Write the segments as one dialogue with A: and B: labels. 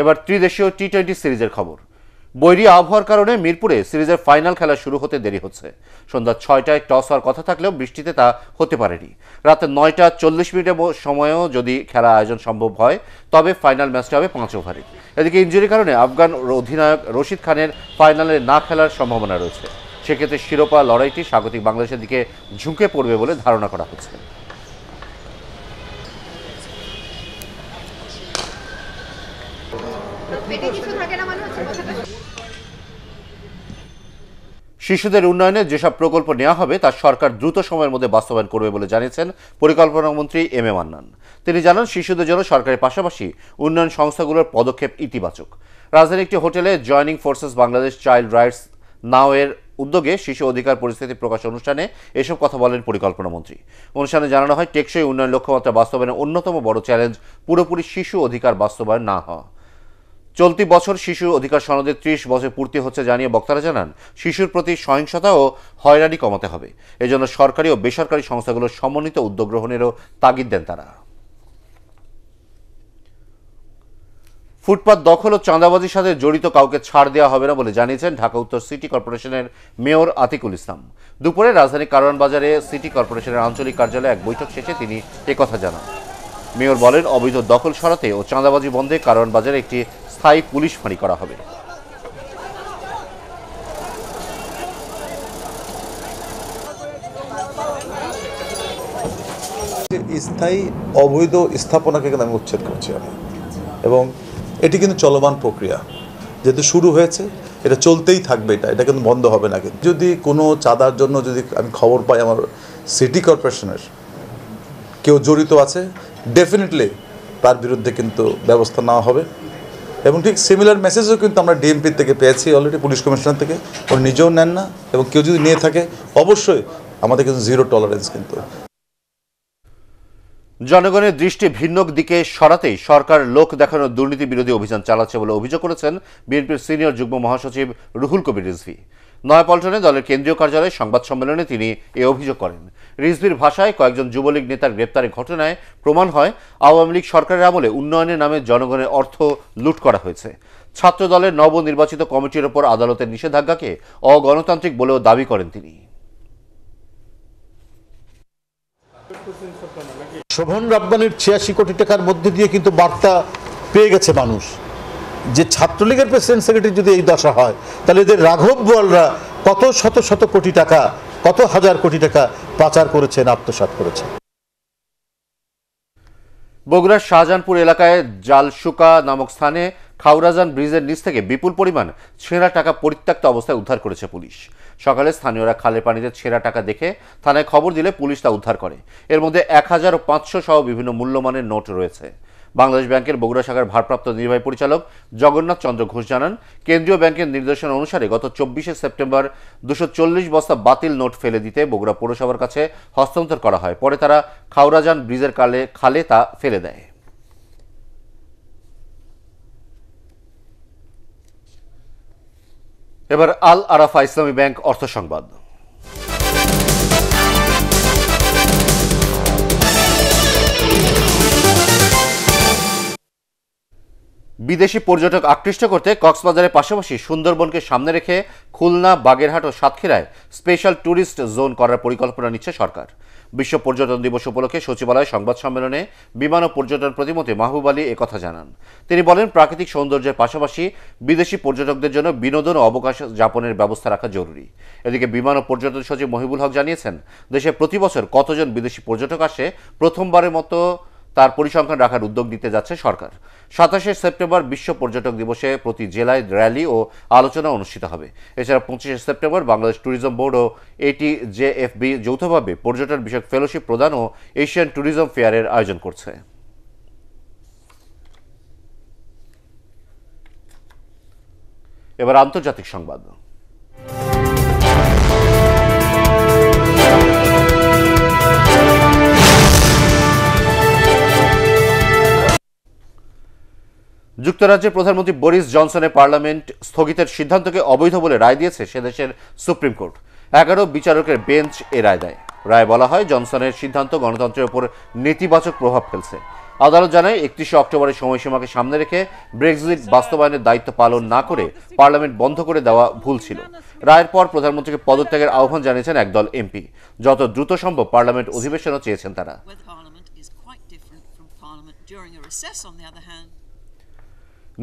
A: এবার ত্রিদেশীয় T twenty সিরিজের খবর বৈরী আবহাওয়ার কারণে মিরপুরে সিরিজের ফাইনাল খেলা শুরু হতে দেরি হচ্ছে সন্ধ্যা ছয়টায় টস হওয়ার কথা থাকলেও বৃষ্টিতে তা হতে পারেনি রাতে নয়টা চল্লিশ মিনিটের সময়েও যদি খেলা আয়োজন সম্ভব হয় তবে ফাইনাল ম্যাচটা হবে পাঁচ ওভারে এদিকে ইঞ্জুরির কারণে আফগান অধিনায়ক রশিদ খানের ফাইনালে না খেলার সম্ভাবনা রয়েছে সেক্ষেত্রে শিরোপা লড়াইটি স্বাগতিক বাংলাদেশের দিকে ঝুঁকে পড়বে বলে ধারণা করা হচ্ছে শিশুদের উন্নয়নে যেসব প্রকল্প নেওয়া হবে তা সরকার দ্রুত সময়ের মধ্যে বাস্তবায়ন করবে বলে জানিয়েছেন পরিকল্পনা মন্ত্রী এম এ মান্নান তিনি জানান শিশুদের জন্য সরকারের পাশাপাশি উন্নয়ন সংস্থাগুলোর পদক্ষেপ ইতিবাচক রাজধানীর একটি হোটেলে Joining Forces Bangladesh Child Rights Now এর উদ্যোগে শিশু অধিকার পরিস্থিতি প্রকাশ অনুষ্ঠানে এসব কথা বলেন পরিকল্পনা মন্ত্রী অনুষ্ঠানে জানানো হয় টেকসই উন্নয়ন লক্ষ্যমাত্রা বাস্তবায়নের অন্যতম বড় চ্যালেঞ্জ পুরোপুরি শিশু অধিকার বাস্তবায়ন না হওয়া চলতি বছর শিশু অধিকার সনদে ত্রিশ বছর পূর্তি হচ্ছে জানিয়ে বক্তারা জানান শিশুর প্রতি সহিংসতা ও হয়রানি কমাতে হবে এজন্য সরকারি ও বেসরকারি সংস্থাগুলোর সমন্বিত উদ্যোগ গ্রহণেরও তাগিদ দেন তারা ফুটপাত দখল ও চাঁদাবাজির সাথে জড়িত কাউকে ছাড় দেওয়া হবে না বলে জানিয়েছেন ঢাকা উত্তর সিটি কর্পোরেশনের মেয়র আতিকুল ইসলাম দুপুরে রাজধানী কারওয়ান বাজারে সিটি কর্পোরেশনের আঞ্চলিক কার্যালয়ে এক বৈঠক শেষে তিনি একথা জানান মেয়র বলেন অবৈধ দখল সরাতে ও চাঁদাবাজি বন্ধে কারওয়ান বাজারে একটি স্থায়ী পুলিশ ফাঁড়ি করা হবে
B: স্থায়ী অবৈধ স্থাপনাকে কিন্তু আমি উচ্ছেদ করছি আমি এবং এটি কিন্তু চলমান প্রক্রিয়া যেহেতু শুরু হয়েছে এটা চলতেই থাকবে এটা এটা কিন্তু বন্ধ হবে না কিন্তু যদি কোনো চাঁদার জন্য যদি আমি খবর পাই আমার সিটি কর্পোরেশনের কেউ জড়িত আছে ডেফিনেটলি তার বিরুদ্ধে কিন্তু ব্যবস্থা নেওয়া হবে এবং ঠিক সিমিলার মেসেজও কিন্তু আমরা ডিএমপি থেকে পেয়েছি অলরেডি পুলিশ কমিশনার থেকে ওর নিজেও নেন না এবং কেউ যদি নিয়ে থাকে অবশ্যই আমাদের কিন্তু জিরো টলারেন্স কিন্তু
A: জনগণের দৃষ্টি ভিন্ন দিকে সরাতেই সরকার লোক দেখানোর দুর্নীতি বিরোধী অভিযান চালাচ্ছে বলে অভিযোগ করেছেন বিএনপির সিনিয়র যুগ্ম মহাসচিব রুহুল কবির রিজভি নয়াপল্টনে দলের কেন্দ্রীয় কার্যালয়ে সংবাদ সম্মেলনে তিনি এ অভিযোগ করেন রিজভির ভাষায় কয়েকজন যুবলীগ নেতার গ্রেপ্তারের ঘটনায় প্রমাণ হয় আওয়ামী লীগ সরকারের আমলে উন্নয়নের নামে জনগণের অর্থ লুট করা হয়েছে ছাত্র দলের নবনির্বাচিত কমিটির ওপর আদালতের নিষেধাজ্ঞাকে অগণতান্ত্রিক বলেও দাবি করেন তিনি
B: শোভন রাব্বানির ছিয়াশি কোটি টাকার মধ্যে দিয়ে কিন্তু বার্তা পেয়ে গেছে মানুষ যে ছাত্রলীগের প্রেসিডেন্ট সেক্রেটারি যদি এই দশা হয় তাহলে এদের রাঘব বলরা কত শত শত কোটি টাকা কত হাজার কোটি টাকা পাচার করেছেন আত্মসাত করেছেন
A: বগুড়ার শাহজাহানপুর এলাকায় জালসুকা নামক স্থানে খাওরাজান ব্রিজের নিচ থেকে বিপুল পরিমাণ ছেঁড়া টাকা পরিত্যক্ত অবস্থায় উদ্ধার করেছে পুলিশ সকালে স্থানীয়রা খালের পানিতে ছেঁড়া টাকা দেখে থানায় খবর দিলে পুলিশ তা উদ্ধার করে এর মধ্যে এক হাজার পাঁচশো সহ বিভিন্ন মূল্যমানের নোট রয়েছে বাংলাদেশ ব্যাংকের বগুড়া শাখার ভারপ্রাপ্ত নির্বাহী পরিচালক জগন্নাথ চন্দ্র ঘোষ জানান কেন্দ্রীয় ব্যাংকের নির্দেশনা অনুসারে গত চব্বিশে সেপ্টেম্বর দুশো বস্তা বাতিল নোট ফেলে দিতে বগুড়া পৌরসভার কাছে হস্তান্তর করা হয় পরে তারা খাওড়াজান ব্রিজের কালে খালে তা ফেলে দেয় এবার আল আরাফা ইসলামী ব্যাংক অর্থ সংবাদ বিদেশি পর্যটক আকৃষ্ট করতে কক্সবাজারের পাশাপাশি সুন্দরবনকে সামনে রেখে খুলনা বাগেরহাট ও সাতক্ষীরায় স্পেশাল ট্যুরিস্ট জোন করার পরিকল্পনা নিচ্ছে সরকার বিশ্ব পর্যটন দিবস উপলক্ষে সচিবালয়ে সংবাদ সম্মেলনে বিমান ও পর্যটন প্রতিমন্ত্রী মাহবুব আলী একথা জানান তিনি বলেন প্রাকৃতিক সৌন্দর্যের পাশাপাশি বিদেশি পর্যটকদের জন্য বিনোদন ও অবকাশ যাপনের ব্যবস্থা রাখা জরুরি এদিকে বিমান ও পর্যটন সচিব মহিবুল হক জানিয়েছেন দেশে প্রতি বছর কতজন বিদেশি পর্যটক আসে প্রথমবারের মতো তার পরিসংখ্যান রাখার উদ্যোগ নিতে যাচ্ছে সরকার সাতাশে সেপ্টেম্বর বিশ্ব পর্যটক দিবসে প্রতি জেলায় র্যালি ও আলোচনা অনুষ্ঠিত হবে এছাড়া পঁচিশে সেপ্টেম্বর বাংলাদেশ ট্যুরিজম বোর্ড ও এটি জেএফবি যৌথভাবে পর্যটন বিষয়ক ফেলোশিপ প্রদান ও এশিয়ান ট্যুরিজম ফেয়ারের আয়োজন করছে এবার আন্তর্জাতিক সংবাদ যুক্তরাজ্যের প্রধানমন্ত্রী বরিস জনসনের পার্লামেন্ট স্থগিতের সিদ্ধান্তকে অবৈধ বলে রায় দিয়েছে সেদেশের সুপ্রিম কোর্ট এগারো বিচারকের বেঞ্চ এ রায় দেয় রায় বলা হয় জনসনের সিদ্ধান্ত গণতন্ত্রের উপর নেতিবাচক প্রভাব ফেলছে আদালত জানায় একত্রিশে অক্টোবরের সময়সীমাকে সামনে রেখে ব্রেক্সিট বাস্তবায়নের দায়িত্ব পালন না করে পার্লামেন্ট বন্ধ করে দেওয়া ভুল ছিল রায়ের পর প্রধানমন্ত্রীকে পদত্যাগের আহ্বান জানিয়েছেন একদল এমপি যত দ্রুত সম্ভব পার্লামেন্ট অধিবেশনও চেয়েছেন তারা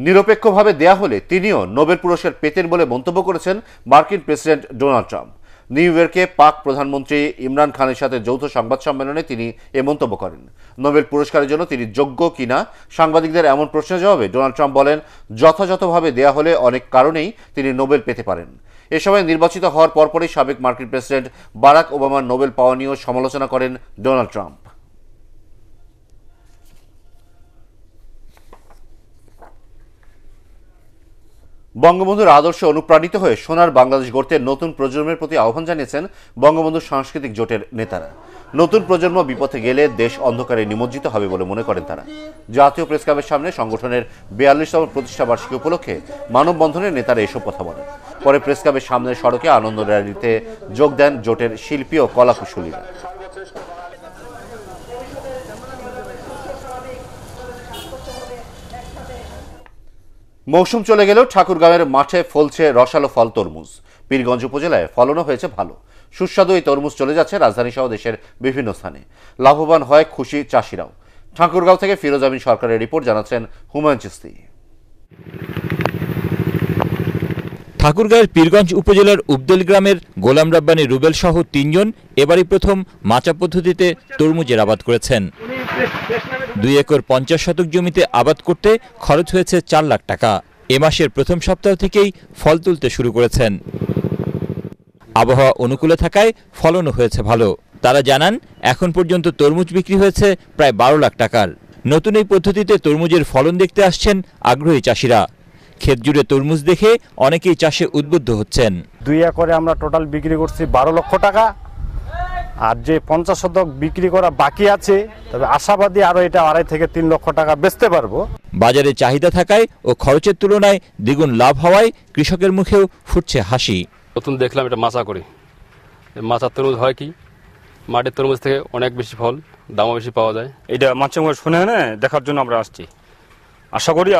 A: নিরপেক্ষভাবে দেয়া হলে তিনিও নোবেল পুরস্কার পেতেন বলে মন্তব্য করেছেন মার্কিন প্রেসিডেন্ট ডোনাল্ড ট্রাম্প নিউ ইয়র্কে পাক প্রধানমন্ত্রী ইমরান খানের সাথে যৌথ সংবাদ সম্মেলনে তিনি এ মন্তব্য করেন নোবেল পুরস্কারের জন্য তিনি যোগ্য কিনা সাংবাদিকদের এমন প্রশ্নের জবাবে ডোনাল্ড ট্রাম্প বলেন যথাযথভাবে দেয়া হলে অনেক কারণেই তিনি নোবেল পেতে পারেন এ সময় নির্বাচিত হওয়ার পরপরই সাবেক মার্কিন প্রেসিডেন্ট বারাক ওবামার নোবেল পাওয়া নিয়েও সমালোচনা করেন ডোনাল্ড ট্রাম্প বঙ্গবন্ধুর আদর্শে অনুপ্রাণিত হয়ে সোনার বাংলাদেশ গড়তে নতুন প্রজন্মের প্রতি আহ্বান জানিয়েছেন বঙ্গবন্ধু সাংস্কৃতিক জোটের নেতারা নতুন প্রজন্ম বিপথে গেলে দেশ অন্ধকারে নিমজ্জিত হবে বলে মনে করেন তারা জাতীয় প্রেস ক্লাবের সামনে সংগঠনের বিয়াল্লিশতম প্রতিষ্ঠা বার্ষিকী উপলক্ষে মানববন্ধনের নেতারা এসব কথা বলেন পরে প্রেস ক্লাবের সামনে সড়কে আনন্দ র্যালিতে যোগ দেন জোটের শিল্পী ও কলাকুশলীরা মৌসুম চলে গেলেও ঠাকুরগাঁওয়ের মাঠে ফলছে রসালো ফল তরমুজ পীরগঞ্জ উপজেলায় ফলনও হয়েছে ভালো সুস্বাদু এই তরমুজ চলে যাচ্ছে রাজধানী সহ দেশের বিভিন্ন স্থানে লাভবান হয় খুশি চাষিরাও ঠাকুরগাঁও থেকে ফিরোজ আমিন সরকারের রিপোর্ট জানাচ্ছেন হুমায়ুন চিস্তি
B: ঠাকুরগাঁয়ের পীরগঞ্জ উপজেলার উবদেল গ্রামের গোলাম রাব্বানি রুবেল সহ তিনজন এবারই প্রথম মাচা পদ্ধতিতে তরমুজের আবাদ করেছেন দুই একর পঞ্চাশ শতক জমিতে আবাদ করতে খরচ হয়েছে চার লাখ টাকা এ মাসের প্রথম সপ্তাহ থেকেই ফল তুলতে শুরু করেছেন আবহাওয়া অনুকূলে থাকায় ফলনও হয়েছে ভালো তারা জানান এখন পর্যন্ত তরমুজ বিক্রি হয়েছে প্রায় বারো লাখ টাকার নতুন এই পদ্ধতিতে তরমুজের ফলন দেখতে আসছেন আগ্রহী চাষিরা ক্ষেত জুড়ে তরমুজ দেখে অনেকেই চাষে উদ্বুদ্ধ হচ্ছেন
A: দুই একরে আমরা টোটাল
B: বিক্রি করছি বারো লক্ষ টাকা আর যে পঞ্চাশ শতক বিক্রি করা বাকি আছে তবে আশাবাদী আরও এটা আড়াই থেকে তিন লক্ষ টাকা বেচতে পারবো বাজারে চাহিদা থাকায় ও খরচের তুলনায় দ্বিগুণ লাভ হওয়ায় কৃষকের মুখেও ফুটছে হাসি নতুন দেখলাম এটা মাছা করে মাথার তরমুজ হয় কি মাটির তরমুজ থেকে অনেক বেশি ফল দামও বেশি পাওয়া যায় এটা মাছের শুনে দেখার জন্য আমরা আসছি আশা করি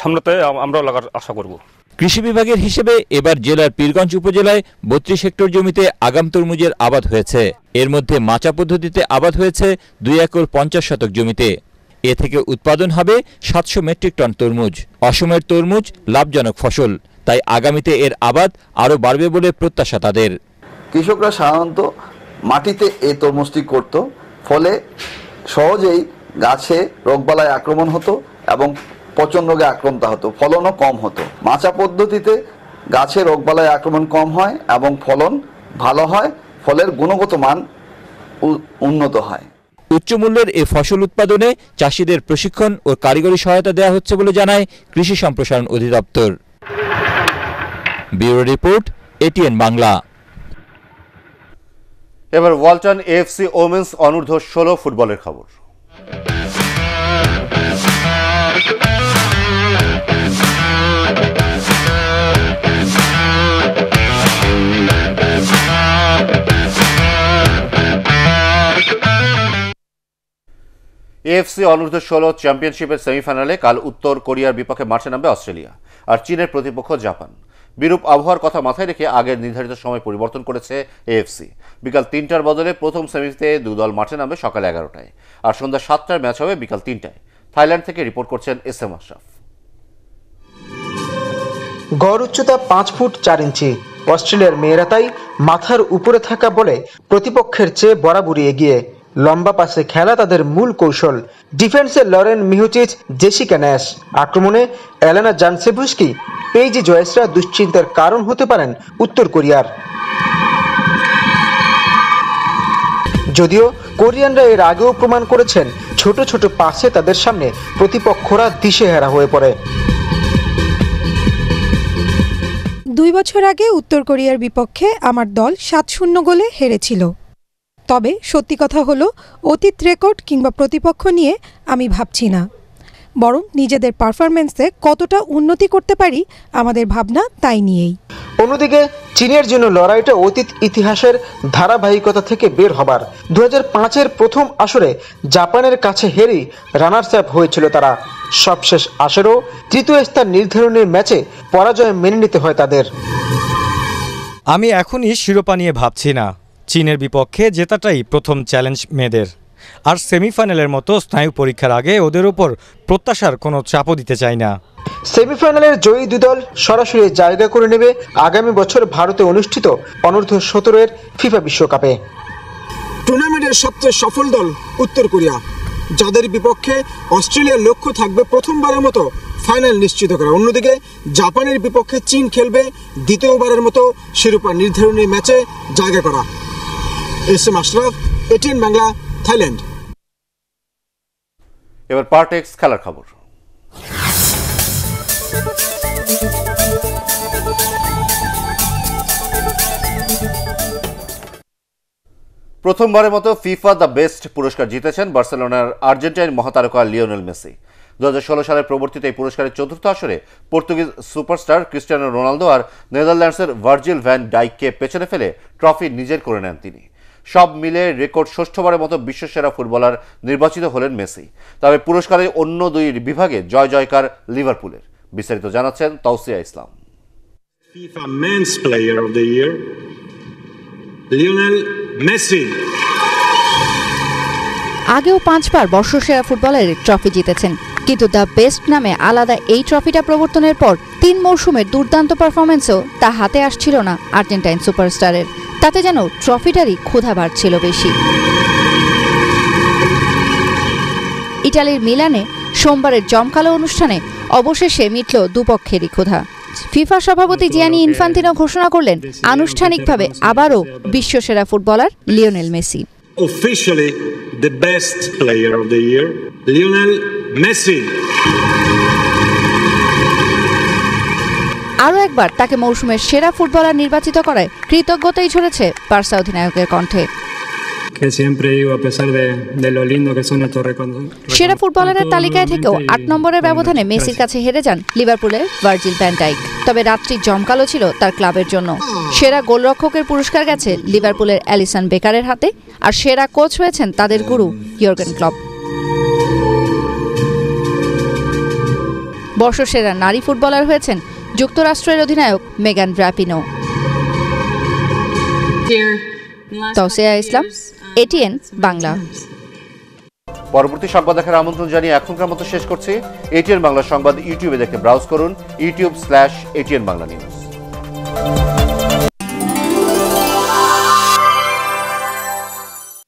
B: সামনেতে আমরা লাগার আশা করব কৃষি বিভাগের হিসেবে এবার জেলার পীরগঞ্জ উপজেলায় বত্রিশ হেক্টর জমিতে আগাম তরমুজের আবাদ হয়েছে এর মধ্যে মাচা পদ্ধতিতে আবাদ হয়েছে দুই একর পঞ্চাশ শতক জমিতে এ থেকে উৎপাদন হবে সাতশো মেট্রিক টন তরমুজ অসমের তরমুজ লাভজনক ফসল তাই আগামীতে এর আবাদ আরও বাড়বে বলে প্রত্যাশা তাদের কৃষকরা সাধারণত মাটিতে এই তরমুজটি করত ফলে সহজেই গাছে রোগবালায় আক্রমণ হতো এবং পচন রোগে আক্রান্ত হতো ফলনও কম হতো মাচা পদ্ধতিতে গাছে রোগবালায় আক্রমণ কম হয় এবং ফলন ভালো হয় ফলের গুণগত মান উন্নত হয় উচ্চমূল্যের এই ফসল উৎপাদনে চাষিদের প্রশিক্ষণ ও কারিগরি সহায়তা দেওয়া হচ্ছে বলে জানায় কৃষি সম্প্রসারণ অধিদপ্তর ব্যুরো রিপোর্ট এটিএন বাংলা
A: এবার ওয়ালটন এফসি
B: ওমেন্স অনূর্ধ্ব ষোলো ফুটবলের
A: খবর এএফসি অনূর্ধ্ব ষোলো চ্যাম্পিয়নশিপের সেমিফাইনালে কাল উত্তর কোরিয়ার বিপক্ষে মাঠে নামবে অস্ট্রেলিয়া আর চীনের প্রতিপক্ষ জাপান বিরূপ আবহাওয়ার কথা মাথায় রেখে আগের নির্ধারিত সময় পরিবর্তন করেছে এএফসি বিকাল তিনটার বদলে প্রথম সেমিতে দু দল মাঠে নামবে সকাল এগারোটায় আর সন্ধ্যা সাতটার ম্যাচ হবে বিকাল তিনটায় থাইল্যান্ড থেকে রিপোর্ট করছেন এস এম আশরাফ
C: গড় উচ্চতা পাঁচ ফুট চার ইঞ্চি অস্ট্রেলিয়ার মেয়েরা তাই মাথার উপরে থাকা বলে প্রতিপক্ষের চেয়ে বরাবরই এগিয়ে লম্বা পাশে খেলা তাদের মূল কৌশল ডিফেন্সে লরেন মিহুচিচ জেসিকা ন্যাশ আক্রমণে এলেনা জানসেভুস্কি পেইজি জয়েসরা দুশ্চিন্তার কারণ হতে পারেন উত্তর কোরিয়ার যদিও কোরিয়ানরা এর আগেও প্রমাণ করেছেন ছোট ছোট পাশে তাদের সামনে প্রতিপক্ষরা দিশেহারা হয়ে পড়ে
D: দুই বছর আগে উত্তর কোরিয়ার বিপক্ষে আমার দল সাত শূন্য গোলে হেরেছিল তবে সত্যি কথা হলো অতীত রেকর্ড কিংবা প্রতিপক্ষ নিয়ে আমি ভাবছি না বরং নিজেদের পারফরমেন্সে কতটা উন্নতি করতে পারি আমাদের ভাবনা তাই নিয়েই অন্যদিকে
C: চীনের জন্য লড়াইটা অতীত ইতিহাসের ধারাবাহিকতা থেকে বের হবার দু এর প্রথম আসরে জাপানের কাছে হেরেই রানার্স আপ হয়েছিল তারা সবশেষ আসরেও তৃতীয় স্থান নির্ধারণের ম্যাচে পরাজয় মেনে নিতে হয় তাদের আমি এখনই শিরোপা নিয়ে ভাবছি না চীনের বিপক্ষে জেতাটাই প্রথম চ্যালেঞ্জ মেয়েদের আর সেমিফাইনালের মতো স্নায়ু পরীক্ষার আগে ওদের ওপর প্রত্যাশার কোনো চাপও দিতে চায় না সেমিফাইনালের জয়ী দুই দল সরাসরি জায়গা করে নেবে আগামী বছর ভারতে অনুষ্ঠিত অনূর্ধ্ব সতেরো এর ফিফা বিশ্বকাপে টুর্নামেন্টের সবচেয়ে সফল দল উত্তর কোরিয়া যাদের বিপক্ষে অস্ট্রেলিয়ার লক্ষ্য থাকবে প্রথমবারের মতো ফাইনাল নিশ্চিত করা অন্যদিকে জাপানের বিপক্ষে চীন খেলবে দ্বিতীয়বারের মতো শিরোপা নির্ধারণী ম্যাচে জায়গা করা আশরাফ এটিএন বাংলা থাইল্যান্ড
A: এবার পার্টেক্স খেলার খবর প্রথমবারের মতো ফিফা দ্য বেস্ট পুরস্কার জিতেছেন বার্সেলোনার আর্জেন্টাইন মহাতারকা লিওনেল মেসি দু হাজার ষোলো সালে প্রবর্তিত এই পুরস্কারের চতুর্থ আসরে পর্তুগিজ সুপারস্টার ক্রিস্টিয়ানো রোনালদো আর নেদারল্যান্ডসের ভার্জিল ভ্যান ডাইককে পেছনে ফেলে ট্রফি নিজের করে নেন তিনি সব মিলে রেকর্ড ষষ্ঠবারের মতো বিশ্বসেরা ফুটবলার নির্বাচিত হলেন মেসি তবে পুরস্কারে অন্য দুই বিভাগে জয় জয়কার লিভারপুলের বিস্তারিত জানাচ্ছেন তাউসিয়া ইসলাম
D: আগেও পাঁচবার বর্ষসেরা ফুটবলারের ট্রফি জিতেছেন কিন্তু দ্য বেস্ট নামে আলাদা এই ট্রফিটা প্রবর্তনের পর তিন মৌসুমের দুর্দান্ত পারফরমেন্সও তা হাতে আসছিল না আর্জেন্টাইন সুপারস্টারের তাতে যেন ট্রফিটারই ক্ষুধা বাড়ছিল বেশি ইটালির মিলানে সোমবারের জমকালো অনুষ্ঠানে অবশেষে মিটল দুপক্ষেরই ক্ষুধা ফিফা সভাপতি জিয়ানি ইনফান্তিনো ঘোষণা করলেন আনুষ্ঠানিকভাবে আবারও বিশ্বসেরা ফুটবলার লিওনেল মেসি আরও একবার তাকে মৌসুমের সেরা ফুটবলার নির্বাচিত করায় কৃতজ্ঞতাই ঝরেছে বার্সা অধিনায়কের কণ্ঠে সেরা ফুটবলারের তালিকায় থেকেও আট নম্বরের ব্যবধানে মেসির কাছে হেরে যান লিভারপুলের ভার্জিল প্যান্টাইক তবে রাত্রি জমকালো ছিল তার ক্লাবের জন্য সেরা গোলরক্ষকের পুরস্কার গেছে লিভারপুলের অ্যালিসন বেকারের হাতে আর সেরা কোচ হয়েছেন তাদের গুরু ইয়র্গেন ক্লব বর্ষসেরা নারী ফুটবলার হয়েছেন যুক্তরাষ্ট্রের অধিনায়ক মেগান ব্রাপিনো তৌসিয়া ইসলাম এটিএন বাংলা
A: পরবর্তী সংবাদ দেখার আমন্ত্রণ জানিয়ে এখনকার মতো শেষ করছি এটিএন বাংলা সংবাদ ইউটিউবে দেখে ব্রাউজ করুন YouTube slash ATN Bangla news